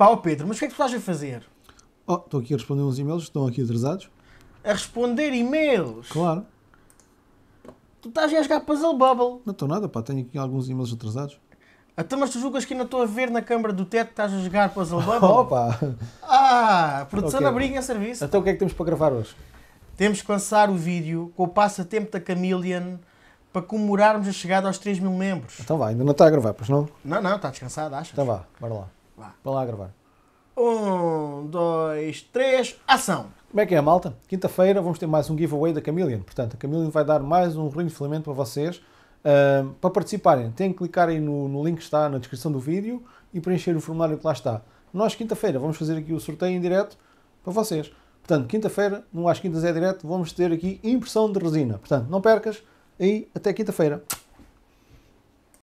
pau, Pedro, mas o que é que tu estás a fazer? Oh, estou aqui a responder uns e-mails estão aqui atrasados. A responder e-mails? Claro. Tu estás a jogar Puzzle Bubble. Não estou nada, pá, tenho aqui alguns e-mails atrasados. Até então, mas tu julgas que ainda estou a ver na câmara do teto que estás a jogar Puzzle Bubble? Opa! Ah, produção okay. na Briga em é serviço. Então o que é que temos para gravar hoje? Temos que lançar o vídeo com o passatempo da Chameleon para comemorarmos a chegada aos 3 mil membros. Então vá, ainda não está a gravar, pois não? Não, não, está descansado, achas? Então vá, bora lá. Vá. Para lá gravar. Um, dois, três, ação! Como é que é, malta? Quinta-feira vamos ter mais um giveaway da Camilion Portanto, a Camilion vai dar mais um reino de filamento para vocês. Uh, para participarem, têm que clicar aí no, no link que está na descrição do vídeo e preencher o formulário que lá está. Nós, quinta-feira, vamos fazer aqui o sorteio em direto para vocês. Portanto, quinta-feira, no Às Quintas é Direto, vamos ter aqui impressão de resina. Portanto, não percas e até quinta-feira.